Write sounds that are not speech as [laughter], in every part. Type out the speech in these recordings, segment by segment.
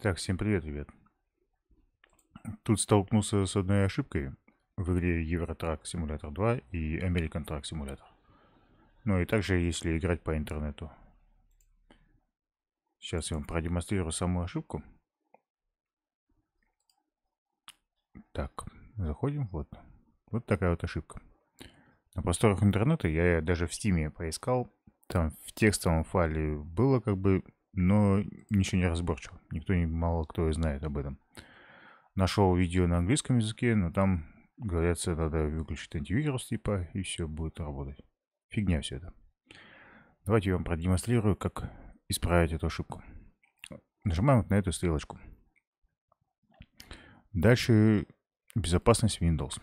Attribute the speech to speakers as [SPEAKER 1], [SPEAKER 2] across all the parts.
[SPEAKER 1] Так, всем привет, ребят. Тут столкнулся с одной ошибкой в игре Eurotrack Simulator 2 и American Track Simulator. Ну и также, если играть по интернету. Сейчас я вам продемонстрирую саму ошибку. Так, заходим, вот. Вот такая вот ошибка. На просторах интернета я даже в Стиме поискал. Там в текстовом файле было как бы но ничего не разборчиво. Никто не, мало кто и знает об этом. Нашел видео на английском языке, но там говорится, надо выключить антивирус типа, и все будет работать. Фигня все это. Давайте я вам продемонстрирую, как исправить эту ошибку. Нажимаем вот на эту стрелочку. Дальше безопасность Windows.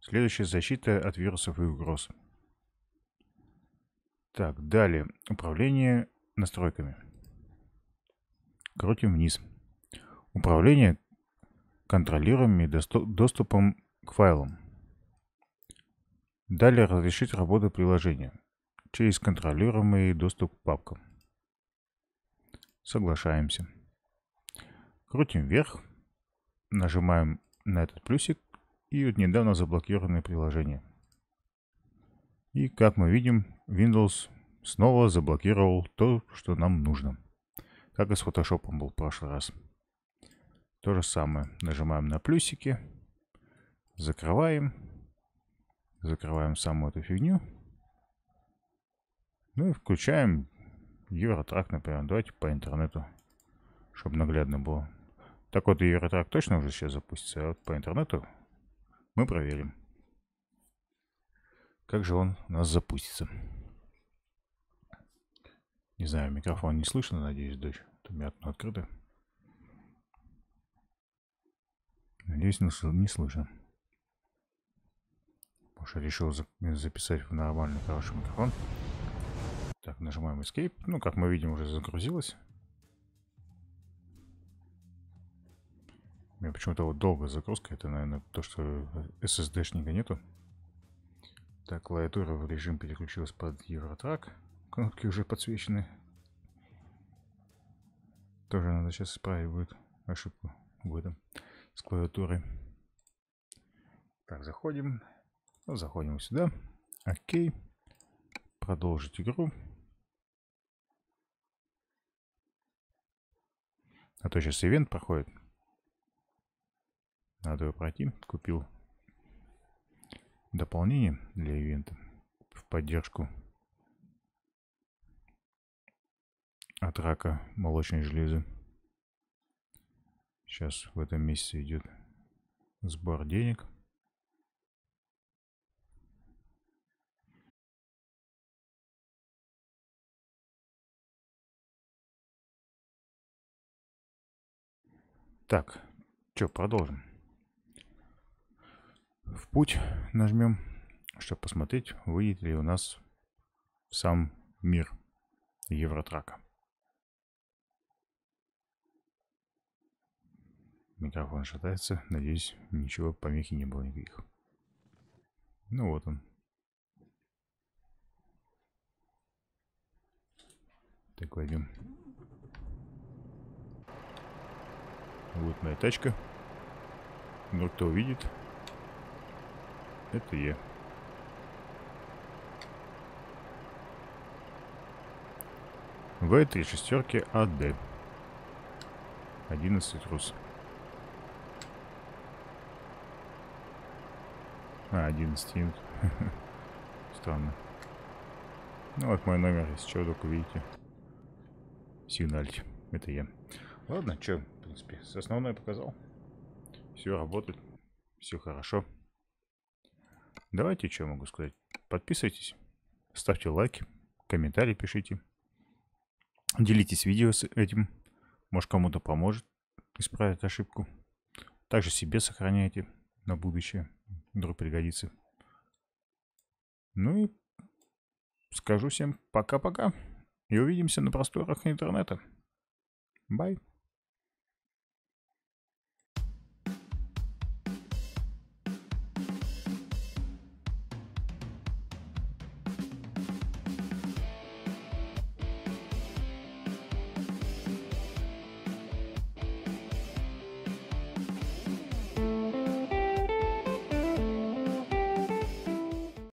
[SPEAKER 1] Следующая защита от вирусов и угроз. Так, далее. Управление настройками. Крутим вниз. Управление контролируемым доступом к файлам. Далее разрешить работу приложения через контролируемый доступ к папкам. Соглашаемся. Крутим вверх, нажимаем на этот плюсик и вот недавно заблокированное приложение. И как мы видим, Windows снова заблокировал то, что нам нужно. Как и с фотошопом был в прошлый раз. То же самое. Нажимаем на плюсики. Закрываем. Закрываем саму эту фигню. Ну и включаем Евротрак, например. Давайте по интернету, чтобы наглядно было. Так вот, Евротрак точно уже сейчас запустится, а вот по интернету мы проверим. Как же он у нас запустится. Не знаю, микрофон не слышно, надеюсь, дочь. У меня окно открыто. Надеюсь, не слышно. Потому что решил записать в нормальный хороший микрофон. Так, нажимаем Escape. Ну, как мы видим, уже загрузилось. У меня почему-то вот долго загрузка. Это, наверное, то, что SSD-шника нету. Так, клавиатура в режим переключилась под Eurotrack. Кнопки уже подсвечены. Тоже надо сейчас исправить будет ошибку в этом с клавиатуры. Так, заходим. Ну, заходим сюда. Окей. Продолжить игру. А то сейчас ивент проходит. Надо его пройти. Купил дополнение для ивента в поддержку от рака молочной железы. Сейчас в этом месяце идет сбор денег. Так, что, продолжим. В путь нажмем, чтобы посмотреть, выйдет ли у нас сам мир Евротрака. Микрофон шатается. Надеюсь, ничего, помехи не было никаких. Ну вот он. Так, пойдем. Вот моя тачка. Но ну, кто увидит, это я. В три шестерки АД. 11 рус. А, один инстинкт. [laughs] Странно. Ну вот мой номер, если чего только видите. Сигнальте. Это я. Ладно, что, в принципе, С основное показал. Все работает. Все хорошо. Давайте, что могу сказать. Подписывайтесь, ставьте лайки, комментарии пишите. Делитесь видео с этим. Может, кому-то поможет исправить ошибку. Также себе сохраняйте на будущее. Вдруг пригодится. Ну и скажу всем пока-пока. И увидимся на просторах интернета. Bye.